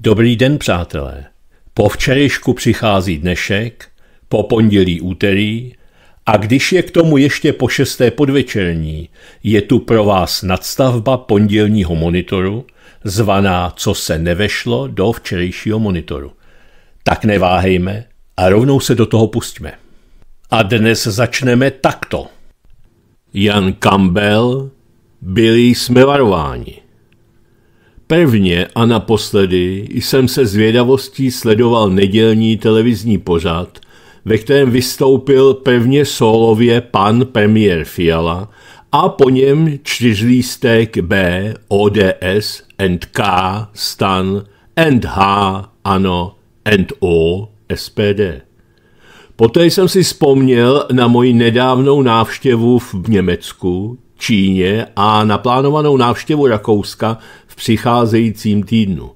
Dobrý den, přátelé. Po včerejšku přichází dnešek, po pondělí úterý a když je k tomu ještě po šesté podvečerní, je tu pro vás nadstavba pondělního monitoru, zvaná Co se nevešlo do včerejšího monitoru. Tak neváhejme a rovnou se do toho pustíme. A dnes začneme takto. Jan Campbell, byli jsme varováni. Pevně a naposledy jsem se zvědavostí sledoval nedělní televizní pořad, ve kterém vystoupil pevně solově pan premiér Fiala a po něm čtyřlístek B, ODS, and K, stan, and H, ano, and O, SPD. Poté jsem si vzpomněl na moji nedávnou návštěvu v Německu, Číně a naplánovanou návštěvu Rakouska v přicházejícím týdnu.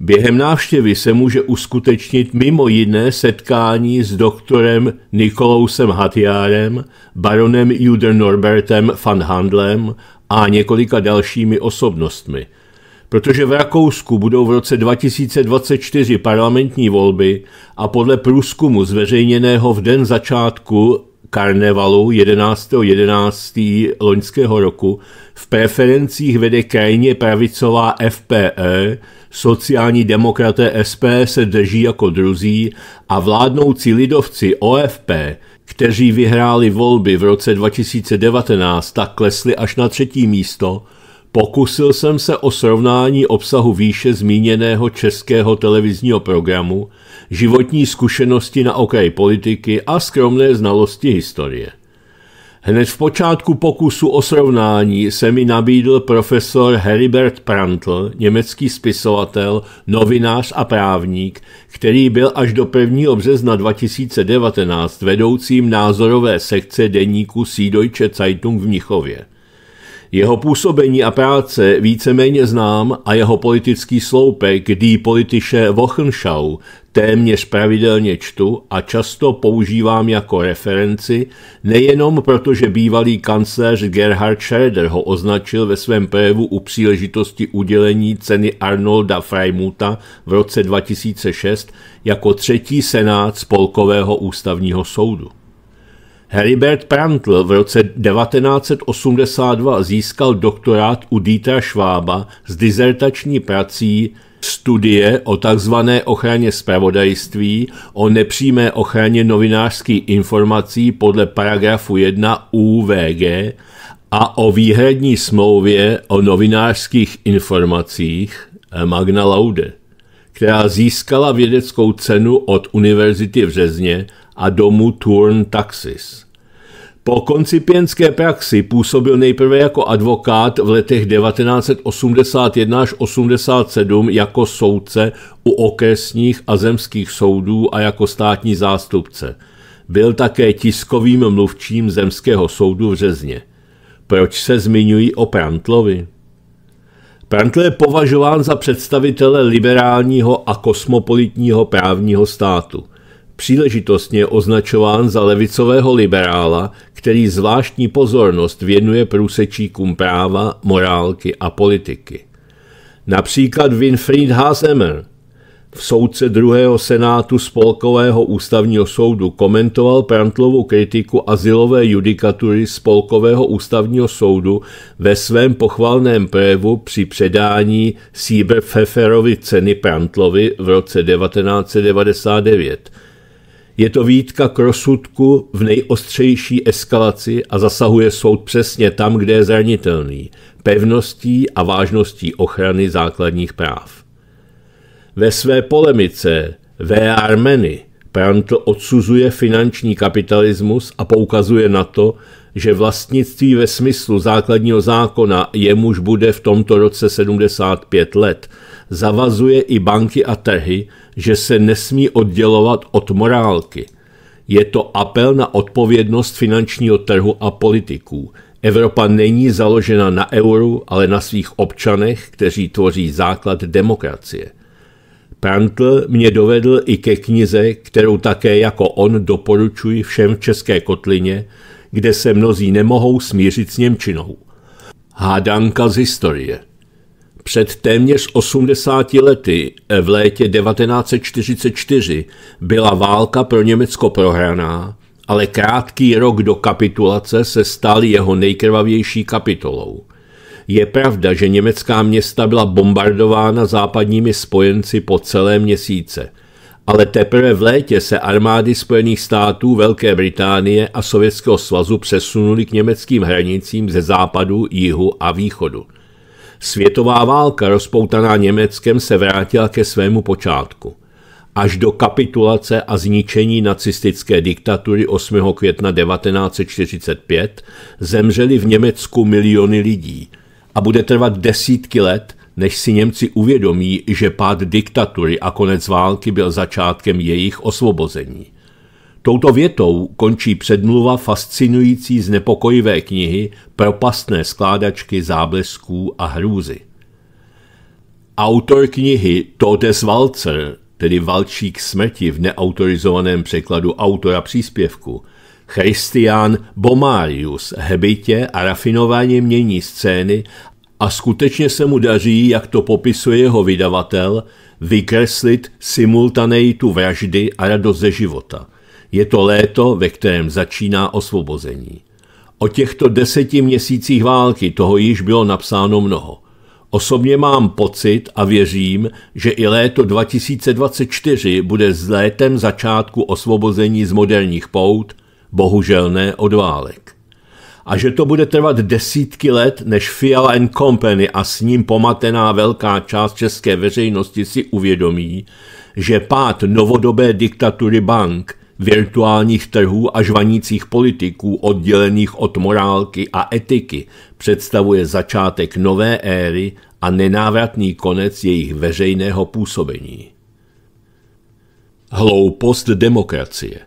Během návštěvy se může uskutečnit mimo jiné setkání s doktorem Nikolousem Hatiárem, baronem Juder Norbertem van Handlem a několika dalšími osobnostmi. Protože v Rakousku budou v roce 2024 parlamentní volby a podle průzkumu zveřejněného v den začátku karnevalu 11.11. loňského roku v preferencích vede krajně pravicová FPE, sociální demokraté SP se drží jako druzí a vládnoucí lidovci OFP, kteří vyhráli volby v roce 2019, tak klesli až na třetí místo – Pokusil jsem se o srovnání obsahu výše zmíněného českého televizního programu, životní zkušenosti na okraji politiky a skromné znalosti historie. Hned v počátku pokusu o srovnání se mi nabídl profesor Heribert Prantl, německý spisovatel, novinář a právník, který byl až do 1. března 2019 vedoucím názorové sekce deníku Süddeutsche Zeitung v Mnichově. Jeho působení a práce víceméně znám a jeho politický sloupek Die Politische Wochenschau téměř pravidelně čtu a často používám jako referenci, nejenom protože bývalý kancléř Gerhard Schröder ho označil ve svém projevu u příležitosti udělení ceny Arnolda Freimuta v roce 2006 jako třetí senát Spolkového ústavního soudu. Heribert Prantl v roce 1982 získal doktorát u Dietra Švába s dizertační prací Studie o tzv. ochraně spravodajství, o nepřímé ochraně novinářských informací podle paragrafu 1 UVG a o výhradní smlouvě o novinářských informacích eh, Magna Laude, která získala vědeckou cenu od Univerzity v Řezně a domu Turn Taxis. Po koncipientské praxi působil nejprve jako advokát v letech 1981 až 87 jako soudce u okresních a zemských soudů a jako státní zástupce. Byl také tiskovým mluvčím zemského soudu v Řezně. Proč se zmiňují o Prantlovi? Prantl je považován za představitele liberálního a kosmopolitního právního státu – příležitostně označován za levicového liberála, který zvláštní pozornost věnuje průsečíkům práva, morálky a politiky. Například Winfried Hasemer, v soudce druhého senátu Spolkového ústavního soudu komentoval Prantlovu kritiku azylové judikatury Spolkového ústavního soudu ve svém pochvalném projevu při předání Sieberpfefferovy ceny Prantlovi v roce 1999. Je to výtka k rozsudku v nejostřejší eskalaci a zasahuje soud přesně tam, kde je zranitelný, pevností a vážností ochrany základních práv. Ve své polemice V. Armeny Prantl odsuzuje finanční kapitalismus a poukazuje na to, že vlastnictví ve smyslu základního zákona jemuž bude v tomto roce 75 let, zavazuje i banky a trhy, že se nesmí oddělovat od morálky. Je to apel na odpovědnost finančního trhu a politiků. Evropa není založena na euru, ale na svých občanech, kteří tvoří základ demokracie. Prantl mě dovedl i ke knize, kterou také jako on doporučuji všem v České kotlině, kde se mnozí nemohou smířit s Němčinou. Hádanka z historie před téměř 80 lety, eh, v létě 1944, byla válka pro Německo prohraná, ale krátký rok do kapitulace se stal jeho nejkrvavější kapitolou. Je pravda, že německá města byla bombardována západními spojenci po celé měsíce – ale teprve v létě se armády Spojených států, Velké Británie a Sovětského svazu přesunuly k německým hranicím ze západu, jihu a východu. Světová válka rozpoutaná Německem se vrátila ke svému počátku. Až do kapitulace a zničení nacistické diktatury 8. května 1945 zemřeli v Německu miliony lidí a bude trvat desítky let, než si Němci uvědomí, že pád diktatury a konec války byl začátkem jejich osvobození. Touto větou končí předmluva fascinující znepokojivé knihy Propastné skládačky záblesků a hrůzy. Autor knihy Totes Walzer, tedy Valčík smrti v neautorizovaném překladu autora příspěvku, Christian Bomarius hebitě a rafinovaně mění scény a skutečně se mu daří, jak to popisuje jeho vydavatel, vykreslit simultaneitu vraždy a radost ze života. Je to léto, ve kterém začíná osvobození. O těchto deseti měsících války toho již bylo napsáno mnoho. Osobně mám pocit a věřím, že i léto 2024 bude z létem začátku osvobození z moderních pout, bohužel ne od válek a že to bude trvat desítky let, než Fiala and Company a s ním pomatená velká část české veřejnosti si uvědomí, že pád novodobé diktatury bank, virtuálních trhů a žvanících politiků oddělených od morálky a etiky představuje začátek nové éry a nenávratný konec jejich veřejného působení. Hloupost demokracie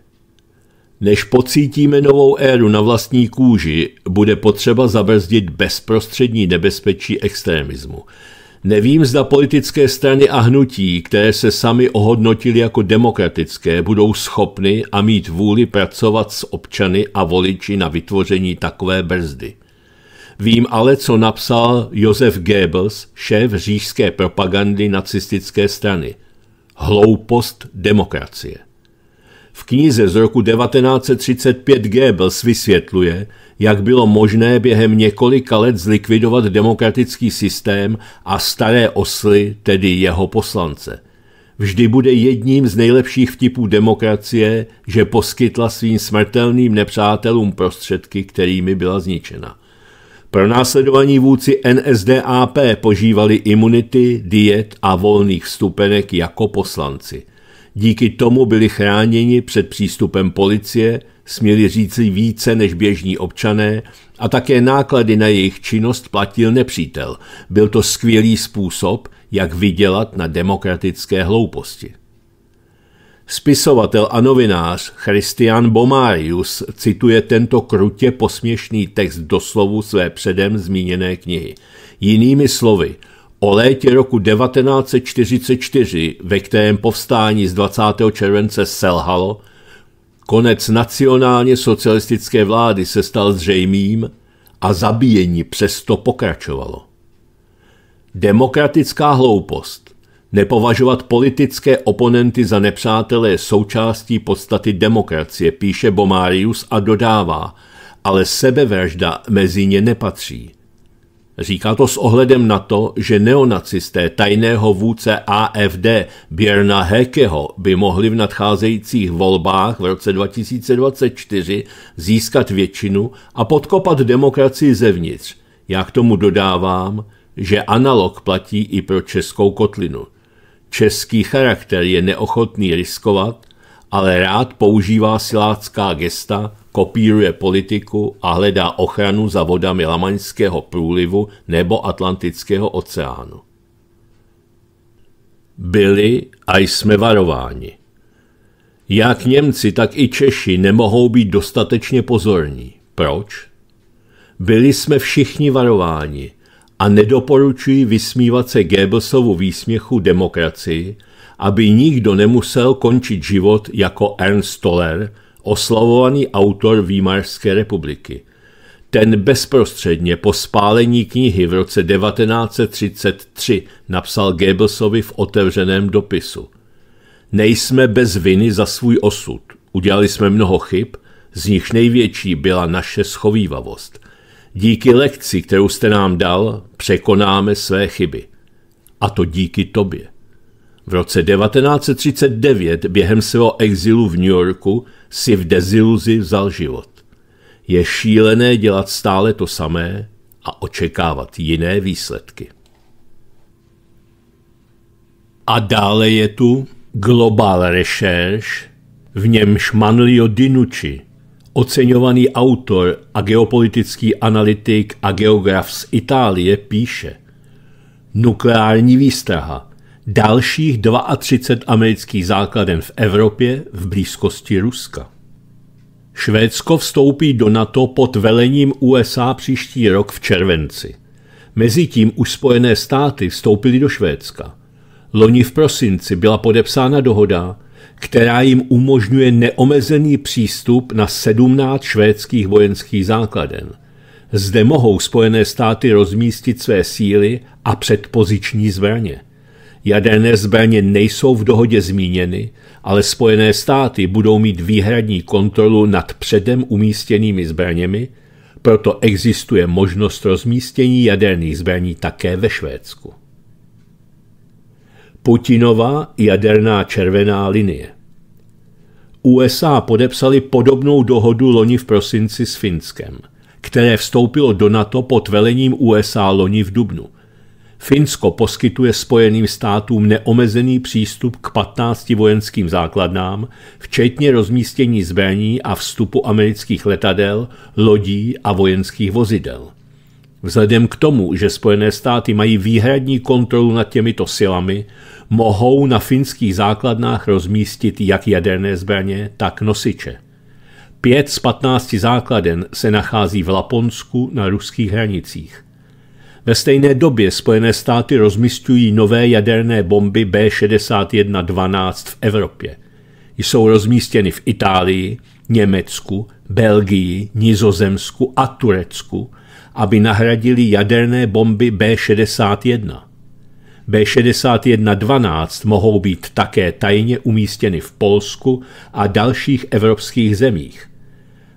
než pocítíme novou éru na vlastní kůži, bude potřeba zabrzdit bezprostřední nebezpečí extremismu. Nevím, zda politické strany a hnutí, které se sami ohodnotili jako demokratické, budou schopny a mít vůli pracovat s občany a voliči na vytvoření takové brzdy. Vím ale, co napsal Josef Goebbels, šéf říšské propagandy nacistické strany. Hloupost demokracie. V knize z roku 1935 Goebbels vysvětluje, jak bylo možné během několika let zlikvidovat demokratický systém a staré osly, tedy jeho poslance. Vždy bude jedním z nejlepších vtipů demokracie, že poskytla svým smrtelným nepřátelům prostředky, kterými byla zničena. Pro následování vůdci NSDAP požívali imunity, diet a volných vstupenek jako poslanci. Díky tomu byli chráněni před přístupem policie, směli říci více než běžní občané a také náklady na jejich činnost platil nepřítel. Byl to skvělý způsob, jak vydělat na demokratické hlouposti. Spisovatel a novinář Christian Bomarius cituje tento krutě posměšný text doslovu své předem zmíněné knihy. Jinými slovy – O létě roku 1944, ve kterém povstání z 20. července selhalo, konec nacionálně socialistické vlády se stal zřejmým a zabíjení přesto pokračovalo. Demokratická hloupost, nepovažovat politické oponenty za nepřátelé součástí podstaty demokracie, píše Bomarius a dodává, ale sebevražda mezi ně nepatří – Říká to s ohledem na to, že neonacisté tajného vůdce AFD Björna Hekeho by mohli v nadcházejících volbách v roce 2024 získat většinu a podkopat demokracii zevnitř. Já k tomu dodávám, že analog platí i pro českou kotlinu. Český charakter je neochotný riskovat ale rád používá silácká gesta, kopíruje politiku a hledá ochranu za vodami Lamaňského průlivu nebo Atlantického oceánu. Byli a jsme varováni. Jak Němci, tak i Češi nemohou být dostatečně pozorní. Proč? Byli jsme všichni varováni a nedoporučuji vysmívat se Goebbelsovu výsměchu demokracii, aby nikdo nemusel končit život jako Ernst Toller, oslavovaný autor Výmarské republiky. Ten bezprostředně po spálení knihy v roce 1933 napsal Goebbelsovi v otevřeném dopisu. Nejsme bez viny za svůj osud. Udělali jsme mnoho chyb, z nich největší byla naše schovývavost. Díky lekci, kterou jste nám dal, překonáme své chyby. A to díky tobě. V roce 1939 během svého exilu v New Yorku si v deziluzi vzal život. Je šílené dělat stále to samé a očekávat jiné výsledky. A dále je tu Global Research, v němž Manlio Dinucci, oceňovaný autor a geopolitický analytik a geograf z Itálie, píše Nukleární výstraha – dalších 32 amerických základen v Evropě v blízkosti Ruska. Švédsko vstoupí do NATO pod velením USA příští rok v červenci. Mezitím už Spojené státy vstoupily do Švédska. Loni v prosinci byla podepsána dohoda, která jim umožňuje neomezený přístup na 17 švédských vojenských základen. Zde mohou Spojené státy rozmístit své síly a předpoziční zbraně. Jaderné zbraně nejsou v dohodě zmíněny, ale Spojené státy budou mít výhradní kontrolu nad předem umístěnými zbraněmi, proto existuje možnost rozmístění jaderných zbraní také ve Švédsku. Putinová jaderná červená linie USA podepsali podobnou dohodu loni v prosinci s Finskem, které vstoupilo do NATO pod velením USA loni v Dubnu – Finsko poskytuje Spojeným státům neomezený přístup k 15 vojenským základnám, včetně rozmístění zbraní a vstupu amerických letadel, lodí a vojenských vozidel. Vzhledem k tomu, že Spojené státy mají výhradní kontrolu nad těmito silami, mohou na finských základnách rozmístit jak jaderné zbraně, tak nosiče. Pět z 15 základen se nachází v Laponsku na ruských hranicích. Ve stejné době Spojené státy rozmistují nové jaderné bomby B6112 v Evropě. Jsou rozmístěny v Itálii, Německu, Belgii, Nizozemsku a Turecku, aby nahradili jaderné bomby B61. B6112 mohou být také tajně umístěny v Polsku a dalších evropských zemích.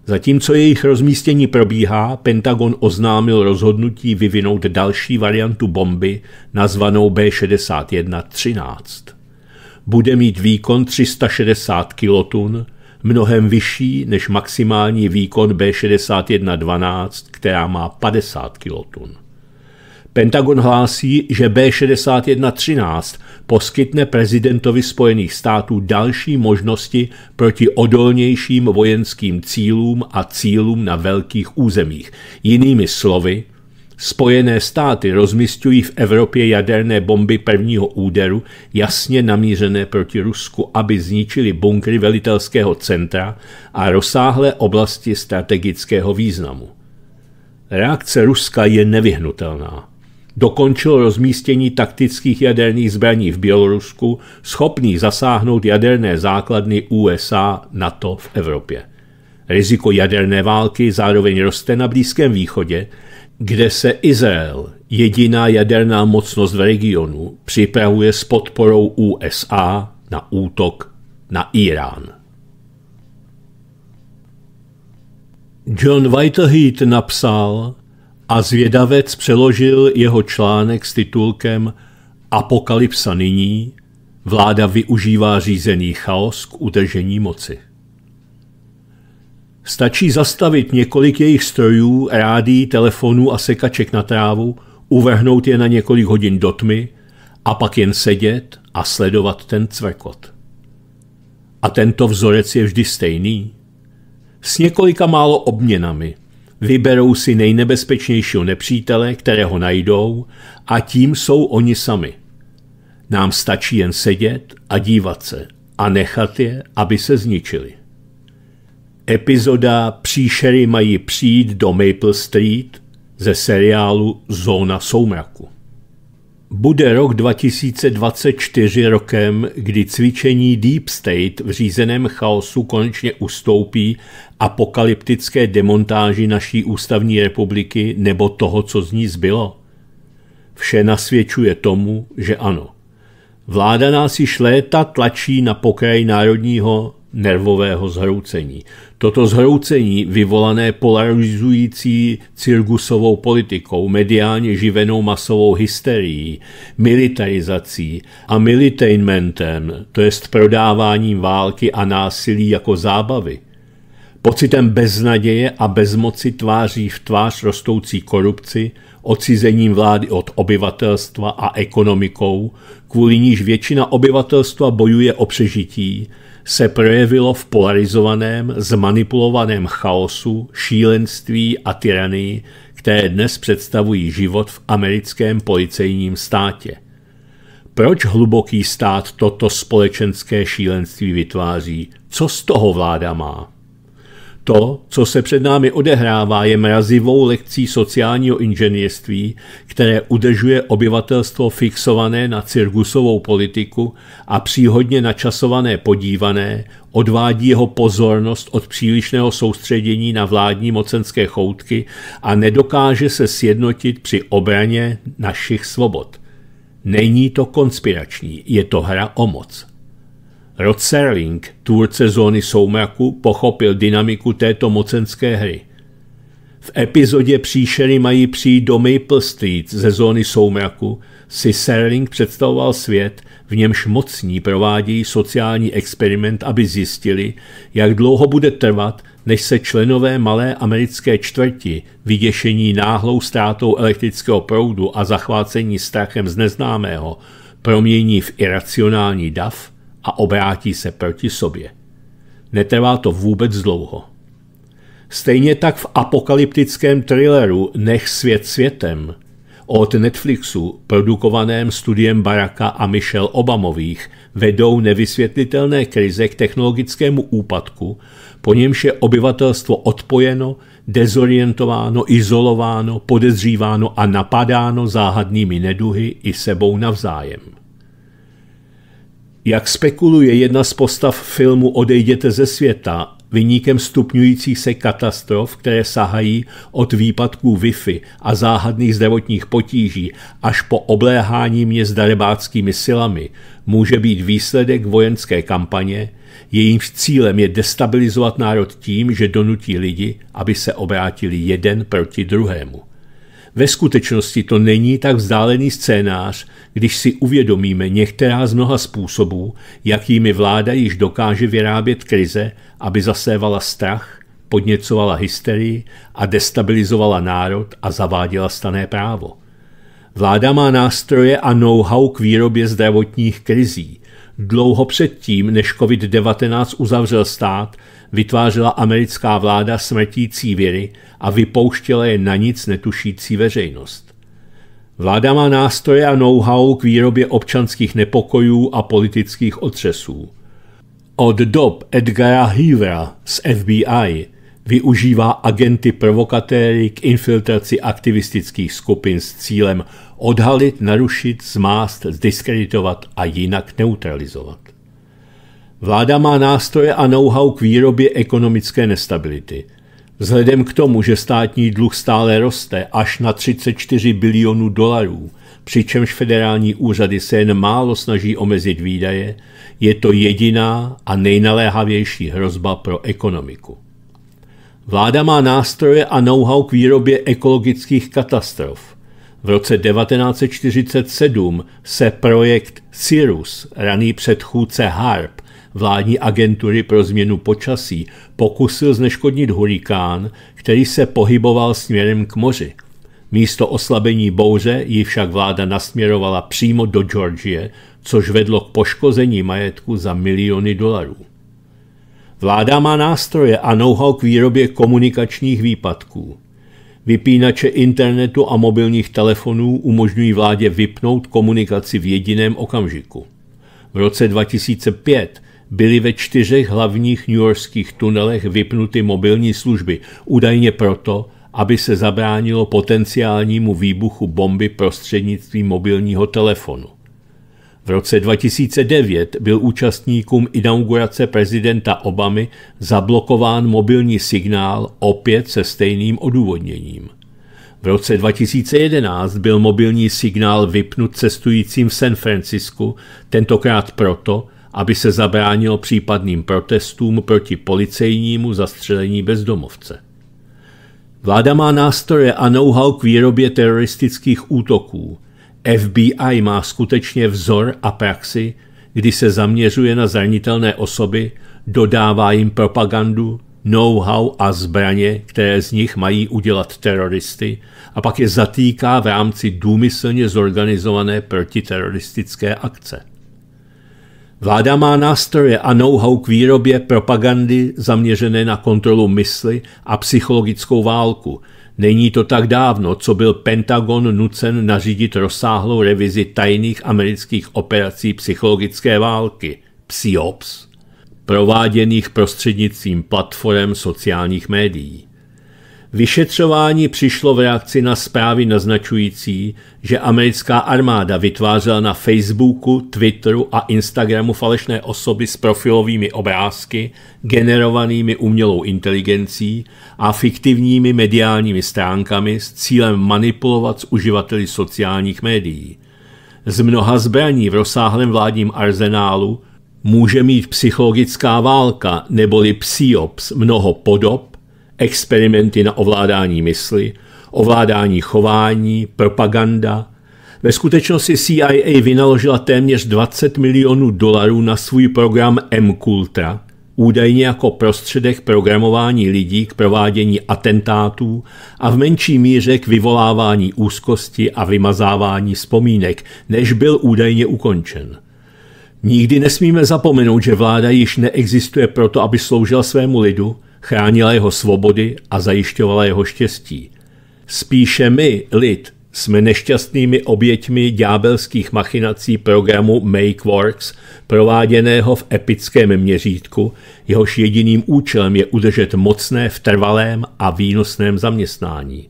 Zatímco jejich rozmístění probíhá, Pentagon oznámil rozhodnutí vyvinout další variantu bomby nazvanou b 61 13 Bude mít výkon 360 kilotun, mnohem vyšší než maximální výkon b 61 12 která má 50 kilotun. Pentagon hlásí, že B6113 poskytne prezidentovi Spojených států další možnosti proti odolnějším vojenským cílům a cílům na velkých územích. Jinými slovy, Spojené státy rozmistují v Evropě jaderné bomby prvního úderu, jasně namířené proti Rusku, aby zničili bunkry velitelského centra a rozsáhlé oblasti strategického významu. Reakce Ruska je nevyhnutelná dokončil rozmístění taktických jaderných zbraní v Bělorusku, schopný zasáhnout jaderné základny USA, NATO v Evropě. Riziko jaderné války zároveň roste na Blízkém východě, kde se Izrael, jediná jaderná mocnost v regionu, připravuje s podporou USA na útok na Irán. John Whitehead napsal, a zvědavec přeložil jeho článek s titulkem Apokalypsa nyní vláda využívá řízený chaos k udržení moci. Stačí zastavit několik jejich strojů, rádí, telefonů a sekaček na trávu, uvrhnout je na několik hodin do tmy a pak jen sedět a sledovat ten cvrkot. A tento vzorec je vždy stejný. S několika málo obměnami – vyberou si nejnebezpečnějšího nepřítele, kterého najdou, a tím jsou oni sami. Nám stačí jen sedět a dívat se a nechat je, aby se zničili. Epizoda Příšery mají přijít do Maple Street ze seriálu Zóna soumraku. Bude rok 2024 rokem, kdy cvičení Deep State v řízeném chaosu konečně ustoupí apokalyptické demontáži naší ústavní republiky nebo toho, co z ní zbylo? Vše nasvědčuje tomu, že ano. Vláda nás již léta tlačí na pokraj národního nervového zhroucení. Toto zhroucení, vyvolané polarizující cirkusovou politikou, mediálně živenou masovou hysterií, militarizací a militainmentem, to jest prodáváním války a násilí jako zábavy, pocitem beznaděje a bezmoci tváří v tvář rostoucí korupci, odcizením vlády od obyvatelstva a ekonomikou, kvůli níž většina obyvatelstva bojuje o přežití – se projevilo v polarizovaném, zmanipulovaném chaosu, šílenství a tyranii, které dnes představují život v americkém policejním státě. Proč hluboký stát toto společenské šílenství vytváří? Co z toho vláda má? To, co se před námi odehrává, je mrazivou lekcí sociálního inženýrství, které udržuje obyvatelstvo fixované na cirkusovou politiku a příhodně načasované podívané, odvádí jeho pozornost od přílišného soustředění na vládní mocenské choutky a nedokáže se sjednotit při obraně našich svobod. Není to konspirační, je to hra o moc. Rod Serling, tvůrce zóny soumraku, pochopil dynamiku této mocenské hry. V epizodě Příšery mají přijít do Maple Street ze zóny soumraku si Serling představoval svět, v němž mocní provádějí sociální experiment, aby zjistili, jak dlouho bude trvat, než se členové malé americké čtvrti, vyděšení náhlou ztrátou elektrického proudu a zachvácení strachem z neznámého, promění v iracionální dav – a obrátí se proti sobě. Netrvá to vůbec dlouho. Stejně tak v apokalyptickém thrilleru Nech svět světem od Netflixu, produkovaném studiem Baracka a Michelle Obamových, vedou nevysvětlitelné krize k technologickému úpadku, po němž je obyvatelstvo odpojeno, dezorientováno, izolováno, podezříváno a napadáno záhadnými neduhy i sebou navzájem. Jak spekuluje jedna z postav filmu Odejděte ze světa, vyníkem stupňujících se katastrof, které sahají od výpadků Wi-Fi a záhadných zdravotních potíží až po obléhání města rybáckými silami, může být výsledek vojenské kampaně, jejímž cílem je destabilizovat národ tím, že donutí lidi, aby se obrátili jeden proti druhému. Ve skutečnosti to není tak vzdálený scénář, když si uvědomíme některá z mnoha způsobů, jakými vláda již dokáže vyrábět krize, aby zasévala strach, podněcovala hysterii a destabilizovala národ a zaváděla stané právo. Vláda má nástroje a know-how k výrobě zdravotních krizí. Dlouho předtím, než COVID-19 uzavřel stát, vytvářela americká vláda smrtící viry a vypouštěla je na nic netušící veřejnost. Vláda má nástroje a know-how k výrobě občanských nepokojů a politických otřesů. Od dob Edgara Heavera z FBI využívá agenty provokatéry k infiltraci aktivistických skupin s cílem odhalit, narušit, zmást, zdiskreditovat a jinak neutralizovat. Vláda má nástroje a know-how k výrobě ekonomické nestability. Vzhledem k tomu, že státní dluh stále roste až na 34 bilionů dolarů, přičemž federální úřady se jen málo snaží omezit výdaje, je to jediná a nejnaléhavější hrozba pro ekonomiku. Vláda má nástroje a know-how k výrobě ekologických katastrof. V roce 1947 se projekt Cirrus, raný předchůdce HARP, vládní agentury pro změnu počasí pokusil zneškodnit hurikán, který se pohyboval směrem k moři. Místo oslabení bouře ji však vláda nasměrovala přímo do Georgie, což vedlo k poškození majetku za miliony dolarů. Vláda má nástroje a know-how k výrobě komunikačních výpadků. Vypínače internetu a mobilních telefonů umožňují vládě vypnout komunikaci v jediném okamžiku. V roce 2005 byly ve čtyřech hlavních newyorských tunelech vypnuty mobilní služby, údajně proto, aby se zabránilo potenciálnímu výbuchu bomby prostřednictvím mobilního telefonu. V roce 2009 byl účastníkům inaugurace prezidenta Obamy zablokován mobilní signál opět se stejným odůvodněním. V roce 2011 byl mobilní signál vypnut cestujícím v San Francisku, tentokrát proto, aby se zabránilo případným protestům proti policejnímu zastřelení bezdomovce. Vláda má nástroje a know-how k výrobě teroristických útoků. FBI má skutečně vzor a praxi, kdy se zaměřuje na zranitelné osoby, dodává jim propagandu, know-how a zbraně, které z nich mají udělat teroristy, a pak je zatýká v rámci důmyslně zorganizované protiteroristické akce. Vláda má nástroje a know-how k výrobě propagandy zaměřené na kontrolu mysli a psychologickou válku. Není to tak dávno, co byl Pentagon nucen nařídit rozsáhlou revizi tajných amerických operací psychologické války, PSYOPS, prováděných prostřednictvím platform sociálních médií. Vyšetřování přišlo v reakci na zprávy naznačující, že americká armáda vytvářela na Facebooku, Twitteru a Instagramu falešné osoby s profilovými obrázky, generovanými umělou inteligencí a fiktivními mediálními stránkami s cílem manipulovat s uživateli sociálních médií. Z mnoha zbraní v rozsáhlém vládním arzenálu může mít psychologická válka neboli psiops mnoho podob, experimenty na ovládání mysli, ovládání chování, propaganda. Ve skutečnosti CIA vynaložila téměř 20 milionů dolarů na svůj program M-Kultra, údajně jako prostředek programování lidí k provádění atentátů a v menší míře k vyvolávání úzkosti a vymazávání vzpomínek, než byl údajně ukončen. Nikdy nesmíme zapomenout, že vláda již neexistuje proto, aby sloužila svému lidu, chránila jeho svobody a zajišťovala jeho štěstí. Spíše my, lid, jsme nešťastnými oběťmi ďábelských machinací programu Make Works, prováděného v epickém měřítku, jehož jediným účelem je udržet mocné v trvalém a výnosném zaměstnání.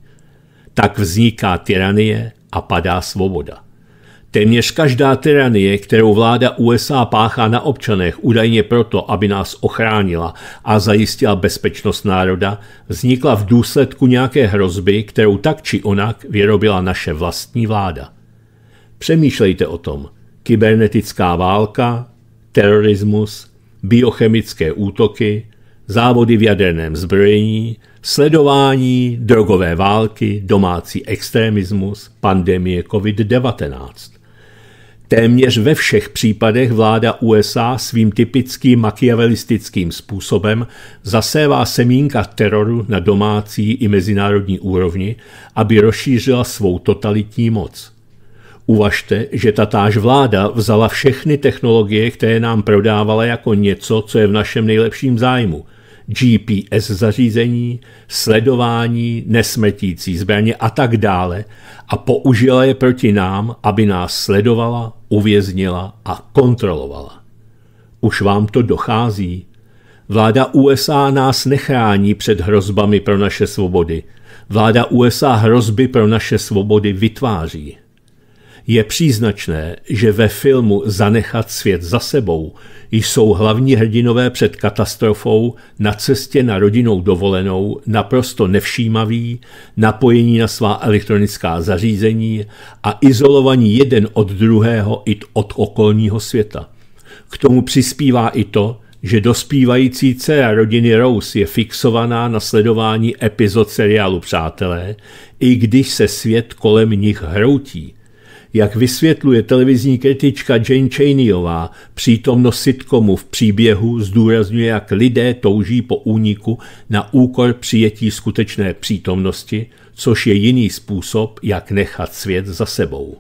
Tak vzniká tyranie a padá svoboda. Téměř každá tyranie, kterou vláda USA páchá na občanech údajně proto, aby nás ochránila a zajistila bezpečnost národa, vznikla v důsledku nějaké hrozby, kterou tak či onak vyrobila naše vlastní vláda. Přemýšlejte o tom. Kybernetická válka, terorismus, biochemické útoky, závody v jaderném zbrojení, sledování, drogové války, domácí extremismus, pandemie COVID-19. Téměř ve všech případech vláda USA svým typickým makiavelistickým způsobem zasévá semínka teroru na domácí i mezinárodní úrovni, aby rozšířila svou totalitní moc. Uvažte, že tatáž vláda vzala všechny technologie, které nám prodávala jako něco, co je v našem nejlepším zájmu, GPS zařízení, sledování nesmetící zbraně a tak dále a použila je proti nám, aby nás sledovala, uvěznila a kontrolovala. Už vám to dochází. Vláda USA nás nechrání před hrozbami pro naše svobody. Vláda USA hrozby pro naše svobody vytváří. Je příznačné, že ve filmu Zanechat svět za sebou jsou hlavní hrdinové před katastrofou na cestě na rodinou dovolenou naprosto nevšímaví, napojení na svá elektronická zařízení a izolovaní jeden od druhého i od okolního světa. K tomu přispívá i to, že dospívající dcera rodiny Rose je fixovaná na sledování epizod seriálu Přátelé, i když se svět kolem nich hroutí – jak vysvětluje televizní kritička Jane Chaneyová, přítomnost sitcomu v příběhu zdůrazňuje, jak lidé touží po úniku na úkor přijetí skutečné přítomnosti, což je jiný způsob, jak nechat svět za sebou.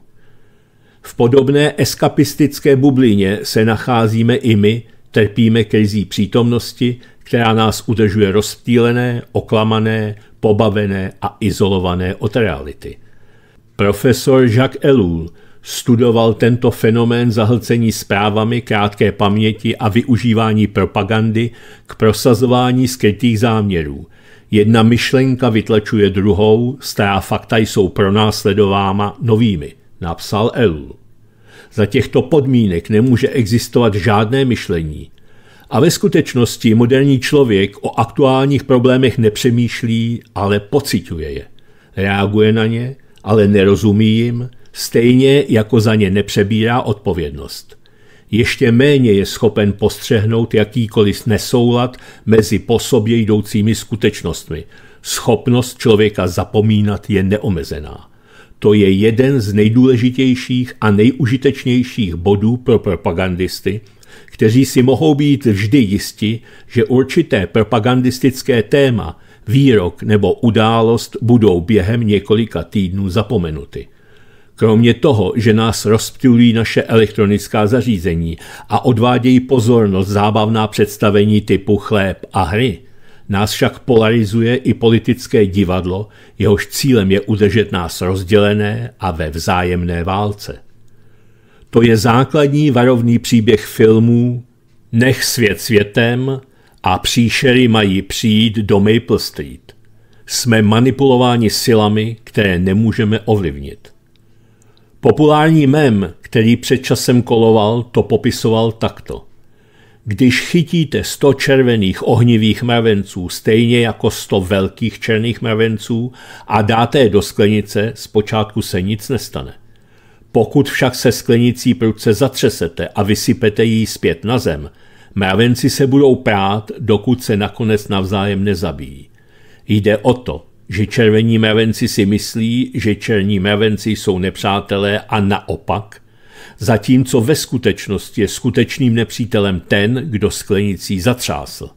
V podobné eskapistické bublině se nacházíme i my, trpíme krizí přítomnosti, která nás udržuje rozptýlené, oklamané, pobavené a izolované od reality – Profesor Jacques Ellul studoval tento fenomén zahlcení zprávami krátké paměti a využívání propagandy k prosazování skrytých záměrů. Jedna myšlenka vytlačuje druhou, stará fakta jsou pronásledována novými, napsal Ellul. Za těchto podmínek nemůže existovat žádné myšlení. A ve skutečnosti moderní člověk o aktuálních problémech nepřemýšlí, ale pociťuje je. Reaguje na ně ale nerozumí jim, stejně jako za ně nepřebírá odpovědnost. Ještě méně je schopen postřehnout jakýkoliv nesoulad mezi po sobě jdoucími skutečnostmi. Schopnost člověka zapomínat je neomezená. To je jeden z nejdůležitějších a nejužitečnějších bodů pro propagandisty, kteří si mohou být vždy jisti, že určité propagandistické téma výrok nebo událost budou během několika týdnů zapomenuty. Kromě toho, že nás rozptilují naše elektronická zařízení a odvádějí pozornost zábavná představení typu chléb a hry, nás však polarizuje i politické divadlo, jehož cílem je udržet nás rozdělené a ve vzájemné válce. To je základní varovný příběh filmů Nech svět světem, a příšery mají přijít do Maple Street. Jsme manipulováni silami, které nemůžeme ovlivnit. Populární mem, který před časem koloval, to popisoval takto. Když chytíte 100 červených ohnivých mravenců stejně jako 100 velkých černých mravenců a dáte je do sklenice, zpočátku se nic nestane. Pokud však se sklenicí prudce zatřesete a vysypete ji zpět na zem, Mravenci se budou prát, dokud se nakonec navzájem nezabijí. Jde o to, že červení mravenci si myslí, že černí mravenci jsou nepřátelé a naopak, zatímco ve skutečnosti je skutečným nepřítelem ten, kdo sklenicí zatřásl.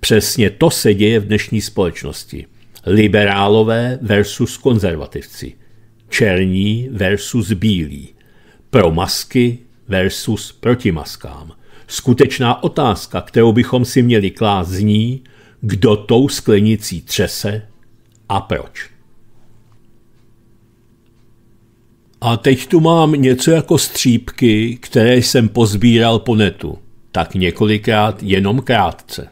Přesně to se děje v dnešní společnosti. Liberálové versus konzervativci. Černí versus bílí. Pro masky versus proti maskám. Skutečná otázka, kterou bychom si měli klást, zní, kdo tou sklenicí třese a proč. A teď tu mám něco jako střípky, které jsem pozbíral po netu, tak několikrát jenom krátce.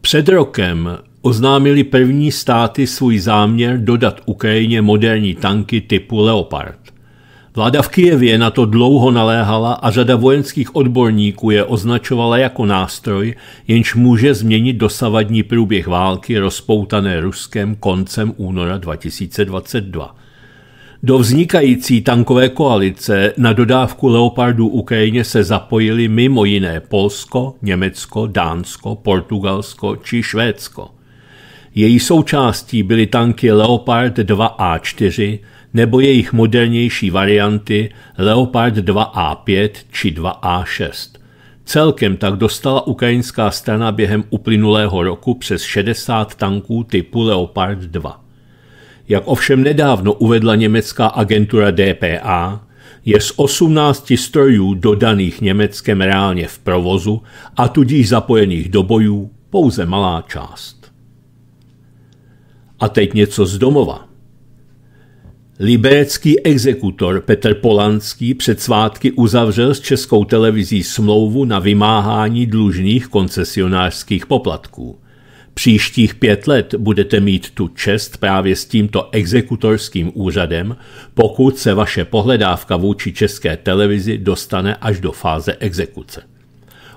Před rokem oznámili první státy svůj záměr dodat Ukrajině moderní tanky typu Leopard. Vláda v Kijevě na to dlouho naléhala a řada vojenských odborníků je označovala jako nástroj, jenž může změnit dosavadní průběh války rozpoutané Ruskem koncem února 2022. Do vznikající tankové koalice na dodávku Leopardů Ukrajině se zapojili mimo jiné Polsko, Německo, Dánsko, Portugalsko či Švédsko – její součástí byly tanky Leopard 2A4 nebo jejich modernější varianty Leopard 2A5 či 2A6. Celkem tak dostala ukrajinská strana během uplynulého roku přes 60 tanků typu Leopard 2. Jak ovšem nedávno uvedla německá agentura DPA, je z 18 strojů dodaných Německem reálně v provozu a tudíž zapojených do bojů pouze malá část. A teď něco z domova. Liberecký exekutor Petr Polanský před svátky uzavřel s českou televizí smlouvu na vymáhání dlužných koncesionářských poplatků. Příštích pět let budete mít tu čest právě s tímto exekutorským úřadem, pokud se vaše pohledávka vůči české televizi dostane až do fáze exekuce.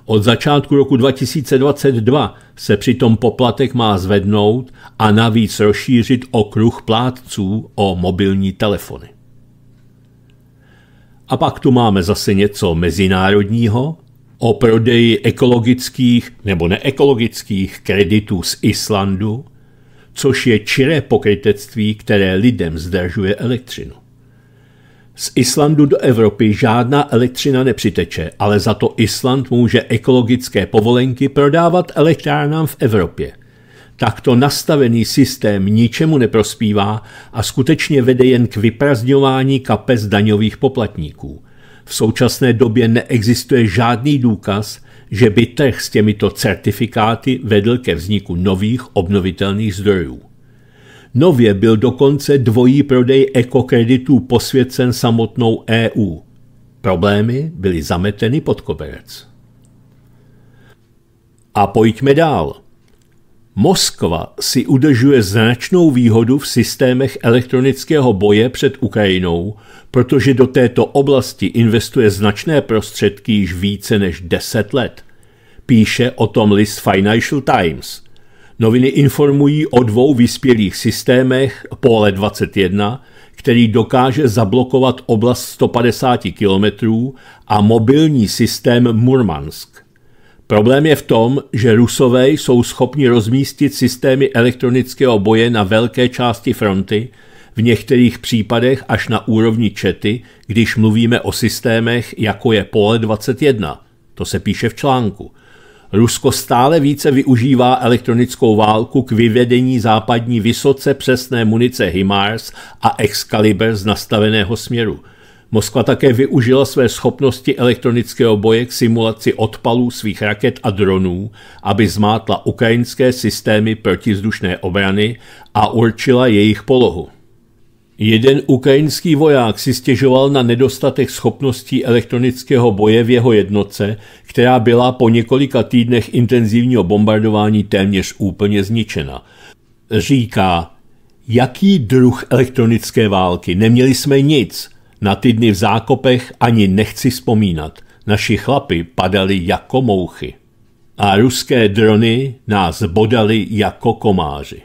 Od začátku roku 2022 se přitom poplatek má zvednout a navíc rozšířit okruh plátců o mobilní telefony. A pak tu máme zase něco mezinárodního o prodeji ekologických nebo neekologických kreditů z Islandu, což je čiré pokrytectví, které lidem zdražuje elektřinu. Z Islandu do Evropy žádná elektřina nepřiteče, ale za to Island může ekologické povolenky prodávat elektrárnám v Evropě. Takto nastavený systém ničemu neprospívá a skutečně vede jen k vyprazdňování kapes daňových poplatníků. V současné době neexistuje žádný důkaz, že by trh s těmito certifikáty vedl ke vzniku nových obnovitelných zdrojů. Nově byl dokonce dvojí prodej ekokreditů posvěcen samotnou EU. Problémy byly zameteny pod koberec. A pojďme dál. Moskva si udržuje značnou výhodu v systémech elektronického boje před Ukrajinou, protože do této oblasti investuje značné prostředky již více než 10 let. Píše o tom list Financial Times – Noviny informují o dvou vyspělých systémech Pole 21, který dokáže zablokovat oblast 150 km a mobilní systém Murmansk. Problém je v tom, že Rusové jsou schopni rozmístit systémy elektronického boje na velké části fronty, v některých případech až na úrovni čety, když mluvíme o systémech, jako je Pole 21. To se píše v článku – Rusko stále více využívá elektronickou válku k vyvedení západní vysoce přesné munice HIMARS a Excalibur z nastaveného směru. Moskva také využila své schopnosti elektronického boje k simulaci odpalů svých raket a dronů, aby zmátla ukrajinské systémy protizdušné obrany a určila jejich polohu. Jeden ukrajinský voják si stěžoval na nedostatek schopností elektronického boje v jeho jednotce, která byla po několika týdnech intenzivního bombardování téměř úplně zničena. Říká, jaký druh elektronické války, neměli jsme nic, na ty dny v zákopech ani nechci vzpomínat, naši chlapi padali jako mouchy. A ruské drony nás bodali jako komáři.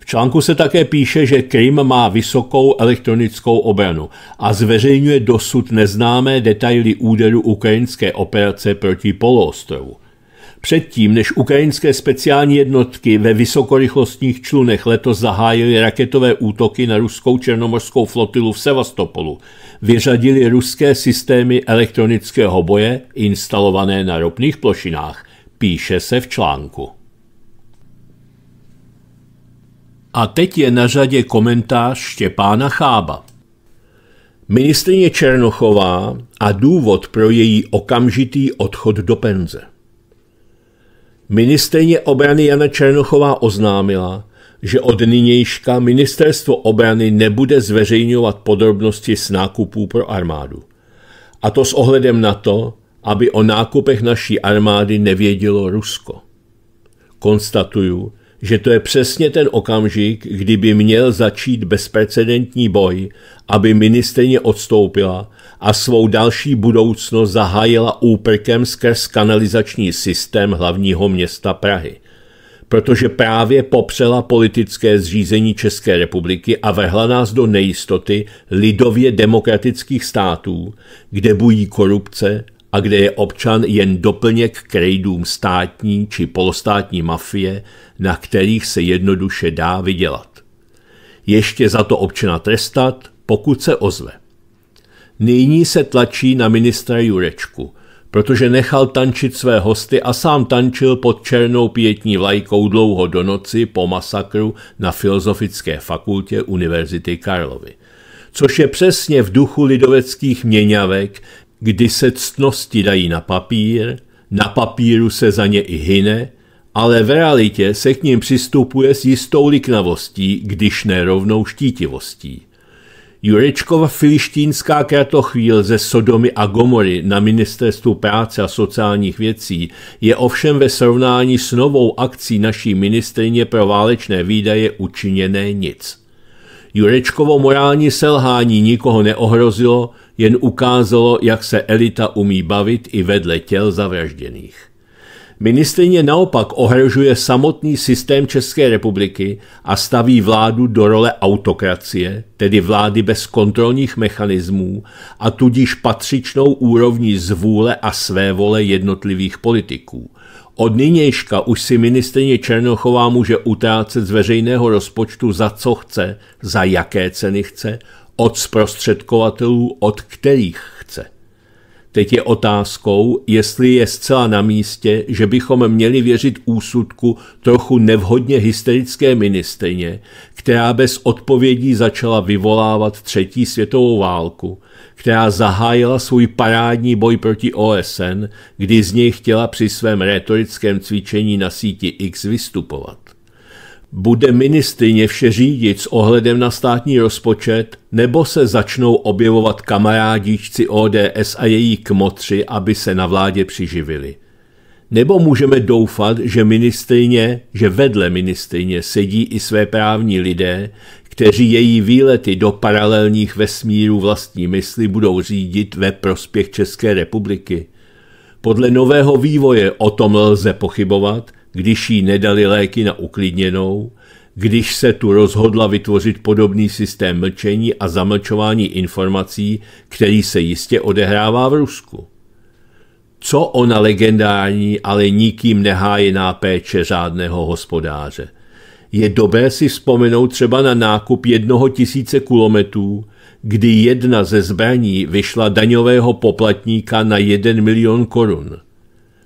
V článku se také píše, že Krym má vysokou elektronickou obranu a zveřejňuje dosud neznámé detaily úderu ukrajinské operace proti poloostrovu. Předtím, než ukrajinské speciální jednotky ve vysokorychlostních člunech letos zahájily raketové útoky na ruskou černomorskou flotilu v Sevastopolu, vyřadili ruské systémy elektronického boje instalované na ropných plošinách, píše se v článku. A teď je na řadě komentář Štěpána Chába. Ministrině Černochová a důvod pro její okamžitý odchod do penze. Ministrině obrany Jana Černochová oznámila, že od nynějška ministerstvo obrany nebude zveřejňovat podrobnosti s nákupů pro armádu. A to s ohledem na to, aby o nákupech naší armády nevědělo Rusko. Konstatuju, že to je přesně ten okamžik, kdyby měl začít bezprecedentní boj, aby ministrině odstoupila a svou další budoucnost zahájila úprkem skrz kanalizační systém hlavního města Prahy. Protože právě popřela politické zřízení České republiky a vrhla nás do nejistoty lidově demokratických států, kde bují korupce a kde je občan jen doplněk k rejdům státní či polostátní mafie, na kterých se jednoduše dá vydělat. Ještě za to občana trestat, pokud se ozve. Nyní se tlačí na ministra Jurečku, protože nechal tančit své hosty a sám tančil pod černou pětní vlajkou dlouho do noci po masakru na Filozofické fakultě Univerzity Karlovy což je přesně v duchu lidoveckých měňavek, kdy se ctnosti dají na papír, na papíru se za ně i hyne, ale v realitě se k ním přistupuje s jistou liknavostí, když ne rovnou štítivostí. Jurečkova filištínská kratochvíl ze Sodomy a Gomory na ministerstvu práce a sociálních věcí je ovšem ve srovnání s novou akcí naší ministrině pro válečné výdaje učiněné nic. Jurečkovo morální selhání nikoho neohrozilo, jen ukázalo, jak se elita umí bavit i vedle těl zavražděných. Ministrině naopak ohrožuje samotný systém České republiky a staví vládu do role autokracie, tedy vlády bez kontrolních mechanismů a tudíž patřičnou úrovní zvůle a vole jednotlivých politiků. Od nynějška už si ministrině Černochová může utrácet z veřejného rozpočtu za co chce, za jaké ceny chce od zprostředkovatelů, od kterých chce. Teď je otázkou, jestli je zcela na místě, že bychom měli věřit úsudku trochu nevhodně hysterické ministrině, která bez odpovědí začala vyvolávat třetí světovou válku, která zahájila svůj parádní boj proti OSN, kdy z něj chtěla při svém retorickém cvičení na síti X vystupovat bude ministrině vše řídit s ohledem na státní rozpočet, nebo se začnou objevovat kamarádičci ODS a její kmotři, aby se na vládě přiživili? Nebo můžeme doufat, že ministrině, že vedle ministrině sedí i své právní lidé, kteří její výlety do paralelních vesmírů vlastní mysli budou řídit ve prospěch České republiky? Podle nového vývoje o tom lze pochybovat – když jí nedali léky na uklidněnou, když se tu rozhodla vytvořit podobný systém mlčení a zamlčování informací, který se jistě odehrává v Rusku. Co ona legendární, ale nikým nehájená péče řádného hospodáře? Je dobré si vzpomenout třeba na nákup jednoho tisíce kulometů, kdy jedna ze zbraní vyšla daňového poplatníka na jeden milion korun.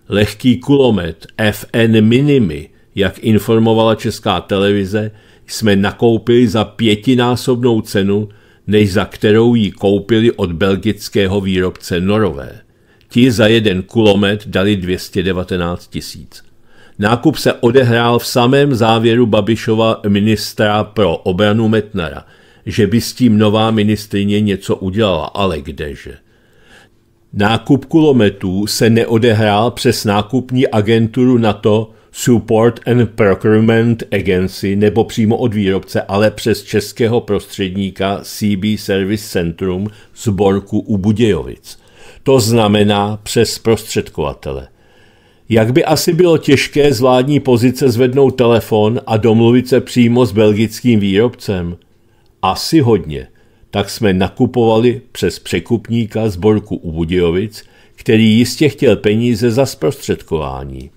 Lehký kulomet FN Minimi, jak informovala česká televize, jsme nakoupili za pětinásobnou cenu, než za kterou ji koupili od belgického výrobce Norové. Ti za jeden kulomet dali 219 tisíc. Nákup se odehrál v samém závěru Babišova ministra pro obranu Metnara, že by s tím nová ministrině něco udělala, ale kdeže. Nákup kulometů se neodehrál přes nákupní agenturu NATO Support and Procurement Agency nebo přímo od výrobce, ale přes českého prostředníka CB Service Centrum z Borku u Budějovic. To znamená přes prostředkovatele. Jak by asi bylo těžké z vládní pozice zvednout telefon a domluvit se přímo s belgickým výrobcem? Asi hodně tak jsme nakupovali přes překupníka z Borku u Budějovic, který jistě chtěl peníze za zprostředkování.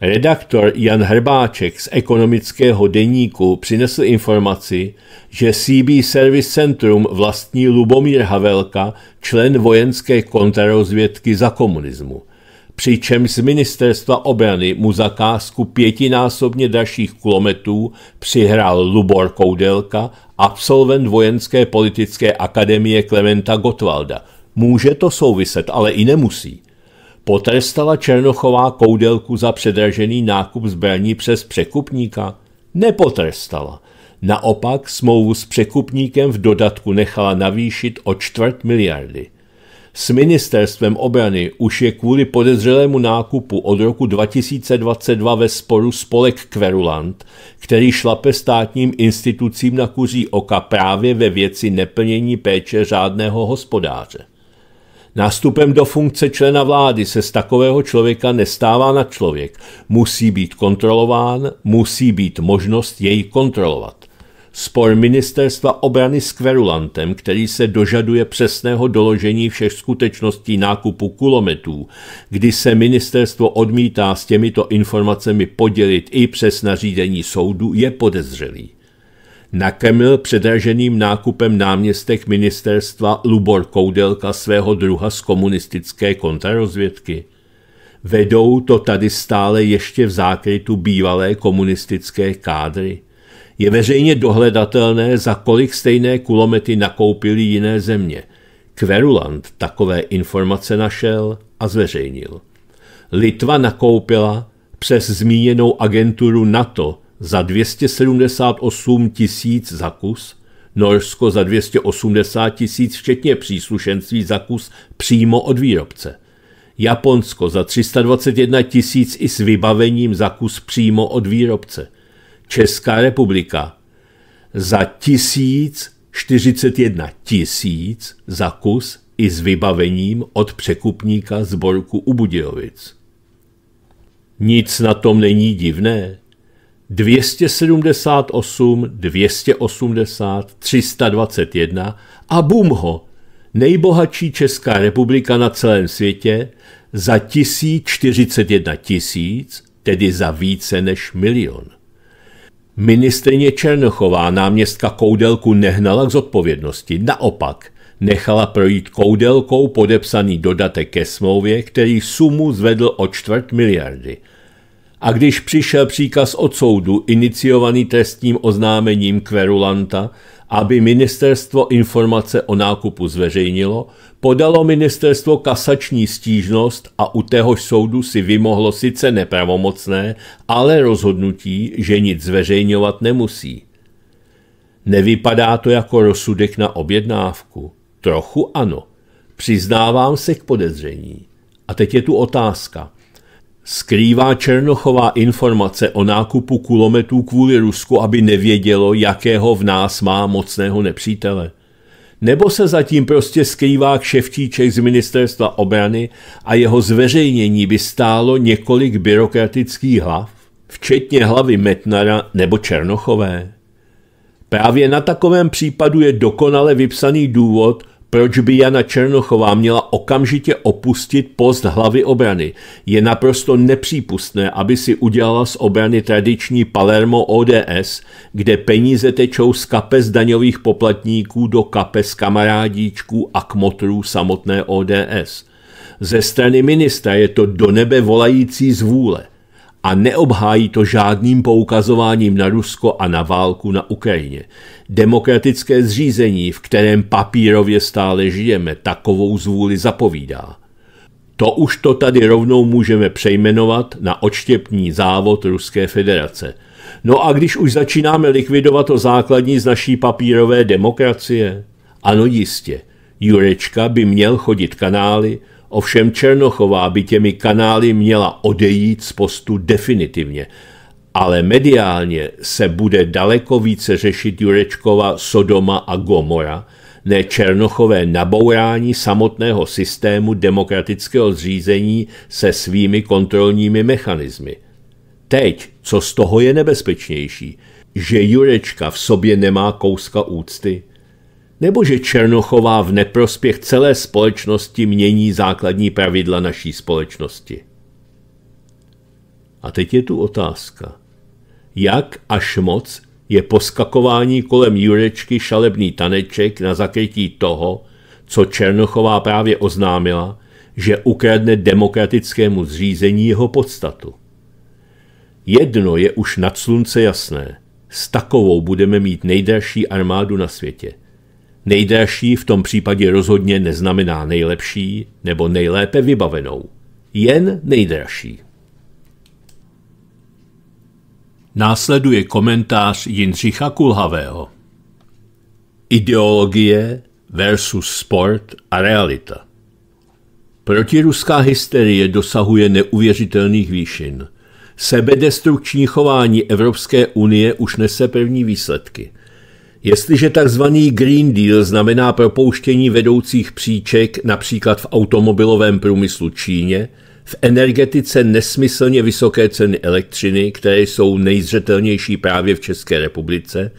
Redaktor Jan Hrbáček z ekonomického deníku přinesl informaci, že CB Service Centrum vlastní Lubomír Havelka, člen vojenské kontrarozvědky za komunismu – přičemž z ministerstva obrany mu zakázku pětinásobně dražších kulometů přihrál Lubor Koudelka, absolvent vojenské politické akademie Klementa Gotwalda. Může to souviset, ale i nemusí. Potrestala Černochová Koudelku za předražený nákup zbraní přes překupníka? Nepotrestala. Naopak smlouvu s překupníkem v dodatku nechala navýšit o čtvrt miliardy. S ministerstvem obrany už je kvůli podezřelému nákupu od roku 2022 ve sporu spolek Kverulant, který šlape státním institucím na kuří oka právě ve věci neplnění péče řádného hospodáře. Nástupem do funkce člena vlády se z takového člověka nestává na člověk. Musí být kontrolován, musí být možnost jej kontrolovat. Spor ministerstva obrany s kverulantem, který se dožaduje přesného doložení všech skutečností nákupu kulometů, kdy se ministerstvo odmítá s těmito informacemi podělit i přes nařízení soudu, je podezřelý. Nakrmil předraženým nákupem náměstek ministerstva Lubor Koudelka svého druha z komunistické kontrarozvědky vedou to tady stále ještě v zákrytu bývalé komunistické kádry je veřejně dohledatelné, za kolik stejné kulomety nakoupili jiné země. Kverulant takové informace našel a zveřejnil. Litva nakoupila přes zmíněnou agenturu NATO za 278 tisíc za kus, Norsko za 280 tisíc včetně příslušenství za kus přímo od výrobce. Japonsko za 321 tisíc i s vybavením za kus přímo od výrobce. Česká republika za 1041 tisíc za kus i s vybavením od překupníka z Borku u Budějovic. Nic na tom není divné. 278, 280, 321 a bum ho, nejbohatší Česká republika na celém světě za 1041 tisíc, tedy za více než milion. Ministrině Černochová náměstka Koudelku nehnala k zodpovědnosti, naopak nechala projít Koudelkou podepsaný dodatek ke smlouvě, který sumu zvedl o čtvrt miliardy. A když přišel příkaz od soudu iniciovaný trestním oznámením kverulanta, aby ministerstvo informace o nákupu zveřejnilo, podalo ministerstvo kasační stížnost a u téhož soudu si vymohlo sice nepravomocné, ale rozhodnutí, že nic zveřejňovat nemusí. Nevypadá to jako rozsudek na objednávku. Trochu ano. Přiznávám se k podezření. A teď je tu otázka. Skrývá Černochová informace o nákupu kulometů kvůli Rusku, aby nevědělo, jakého v nás má mocného nepřítele? Nebo se zatím prostě skrývá kšeftíček z ministerstva obrany a jeho zveřejnění by stálo několik byrokratických hlav, včetně hlavy Metnara nebo Černochové? Právě na takovém případu je dokonale vypsaný důvod, proč by Jana Černochová měla okamžitě opustit post hlavy obrany. Je naprosto nepřípustné, aby si udělala z obrany tradiční Palermo ODS, kde peníze tečou z kapes daňových poplatníků do kapes kamarádíčků a kmotrů samotné ODS. Ze strany ministra je to do nebe volající zvůle – a neobhájí to žádným poukazováním na Rusko a na válku na Ukrajině. Demokratické zřízení, v kterém papírově stále žijeme, takovou zvůli zapovídá. To už to tady rovnou můžeme přejmenovat na odštěpní závod Ruské federace. No a když už začínáme likvidovat to základní z naší papírové demokracie? Ano jistě, Jurečka by měl chodit kanály, Ovšem Černochová by těmi kanály měla odejít z postu definitivně, ale mediálně se bude daleko více řešit Jurečkova Sodoma a Gomora, ne Černochové nabourání samotného systému demokratického zřízení se svými kontrolními mechanismy. Teď, co z toho je nebezpečnější? Že Jurečka v sobě nemá kouska úcty – nebo že Černochová v neprospěch celé společnosti mění základní pravidla naší společnosti? A teď je tu otázka. Jak až moc je poskakování kolem Jurečky šalebný taneček na zakrytí toho, co Černochová právě oznámila, že ukradne demokratickému zřízení jeho podstatu. Jedno je už nad slunce jasné. S takovou budeme mít nejdražší armádu na světě – Nejdražší v tom případě rozhodně neznamená nejlepší nebo nejlépe vybavenou. Jen nejdražší. Následuje komentář Jindřicha Kulhavého. Ideologie versus sport a realita. Protiruská hysterie dosahuje neuvěřitelných výšin. Sebedestrukční chování Evropské unie už nese první výsledky – Jestliže tzv. Green Deal znamená propouštění vedoucích příček například v automobilovém průmyslu Číně, v energetice nesmyslně vysoké ceny elektřiny, které jsou nejzřetelnější právě v České republice,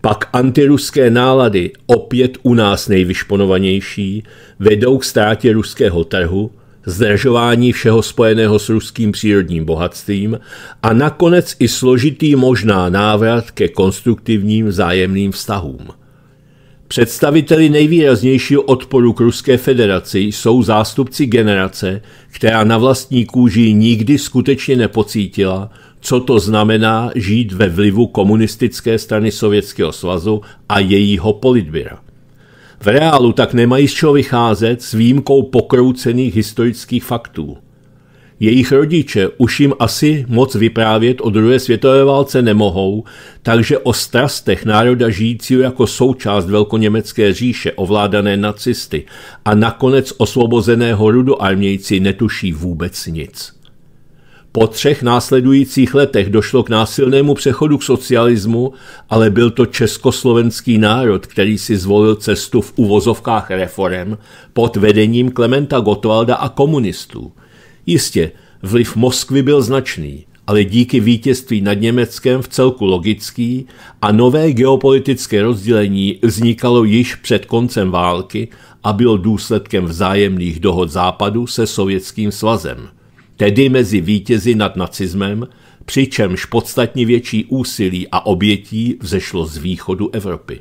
pak antiruské nálady, opět u nás nejvyšponovanější, vedou k ztrátě ruského trhu, zdražování všeho spojeného s ruským přírodním bohatstvím a nakonec i složitý možná návrat ke konstruktivním vzájemným vztahům. Představiteli nejvýraznějšího odporu k Ruské federaci jsou zástupci generace, která na vlastní kůži nikdy skutečně nepocítila, co to znamená žít ve vlivu komunistické strany Sovětského svazu a jejího politběra. V reálu tak nemají z čeho vycházet s výjimkou pokroucených historických faktů. Jejich rodiče už jim asi moc vyprávět o druhé světové válce nemohou, takže o strastech národa žijícího jako součást velkoněmecké říše ovládané nacisty a nakonec osvobozeného armějci netuší vůbec nic. Po třech následujících letech došlo k násilnému přechodu k socialismu, ale byl to československý národ, který si zvolil cestu v uvozovkách reform pod vedením Klementa Gotwalda a komunistů. Jistě, vliv Moskvy byl značný, ale díky vítězství nad Německem v celku logický a nové geopolitické rozdělení vznikalo již před koncem války a bylo důsledkem vzájemných dohod Západu se Sovětským svazem – tedy mezi vítězi nad nacismem, přičemž podstatně větší úsilí a obětí vzešlo z východu Evropy.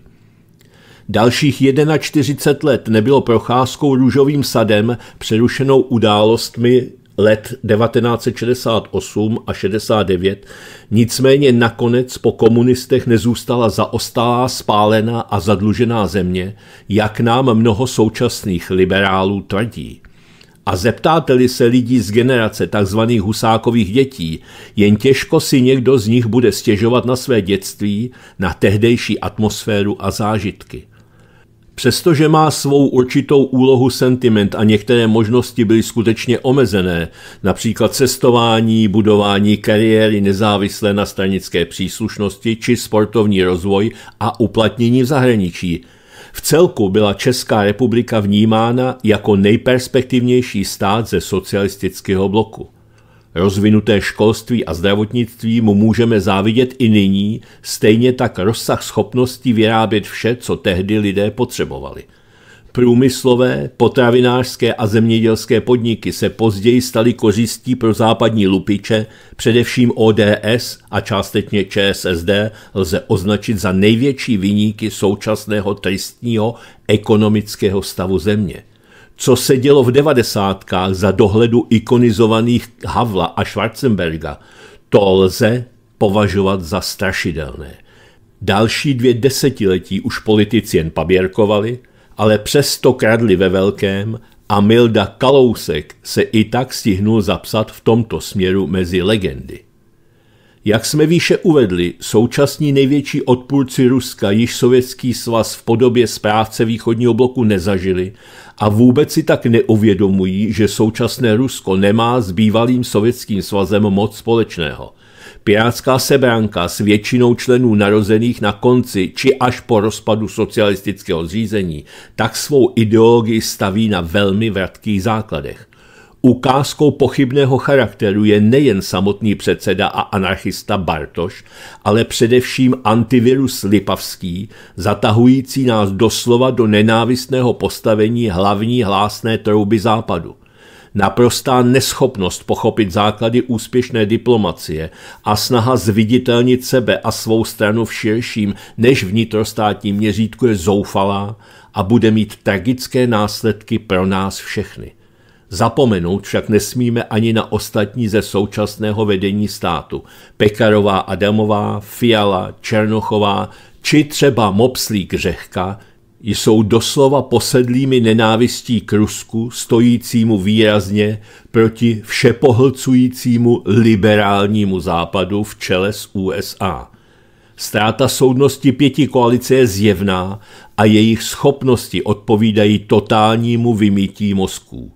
Dalších 41 let nebylo procházkou růžovým sadem přerušenou událostmi let 1968 a 69, nicméně nakonec po komunistech nezůstala zaostalá, spálená a zadlužená země, jak nám mnoho současných liberálů tvrdí. A zeptáte-li se lidí z generace tzv. husákových dětí, jen těžko si někdo z nich bude stěžovat na své dětství, na tehdejší atmosféru a zážitky. Přestože má svou určitou úlohu sentiment a některé možnosti byly skutečně omezené, například cestování, budování kariéry nezávislé na stranické příslušnosti či sportovní rozvoj a uplatnění v zahraničí, v celku byla Česká republika vnímána jako nejperspektivnější stát ze socialistického bloku. Rozvinuté školství a zdravotnictví mu můžeme závidět i nyní, stejně tak rozsah schopností vyrábět vše, co tehdy lidé potřebovali – Průmyslové, potravinářské a zemědělské podniky se později staly kořistí pro západní lupiče, především ODS a částečně ČSSD lze označit za největší vyníky současného tristního ekonomického stavu země. Co se dělo v devadesátkách za dohledu ikonizovaných Havla a Schwarzenberga, to lze považovat za strašidelné. Další dvě desetiletí už politici jen paběrkovali, ale přesto kradli ve velkém a Milda Kalousek se i tak stihnul zapsat v tomto směru mezi legendy. Jak jsme výše uvedli, současní největší odpůrci Ruska již sovětský svaz v podobě správce východního bloku nezažili a vůbec si tak neuvědomují, že současné Rusko nemá s bývalým sovětským svazem moc společného. Pirátská sebranka s většinou členů narozených na konci či až po rozpadu socialistického zřízení tak svou ideologii staví na velmi vratkých základech. Ukázkou pochybného charakteru je nejen samotný předseda a anarchista Bartoš, ale především antivirus Lipavský, zatahující nás doslova do nenávistného postavení hlavní hlásné trouby západu – naprostá neschopnost pochopit základy úspěšné diplomacie a snaha zviditelnit sebe a svou stranu v širším než vnitrostátním měřítku je zoufalá a bude mít tragické následky pro nás všechny. Zapomenout však nesmíme ani na ostatní ze současného vedení státu. Pekarová Adamová, Fiala, Černochová či třeba Mopslík Řehka, jsou doslova posedlými nenávistí k Rusku, stojícímu výrazně proti všepohlcujícímu liberálnímu západu v čele s USA. Stráta soudnosti pěti koalice je zjevná a jejich schopnosti odpovídají totálnímu vymítí mozků.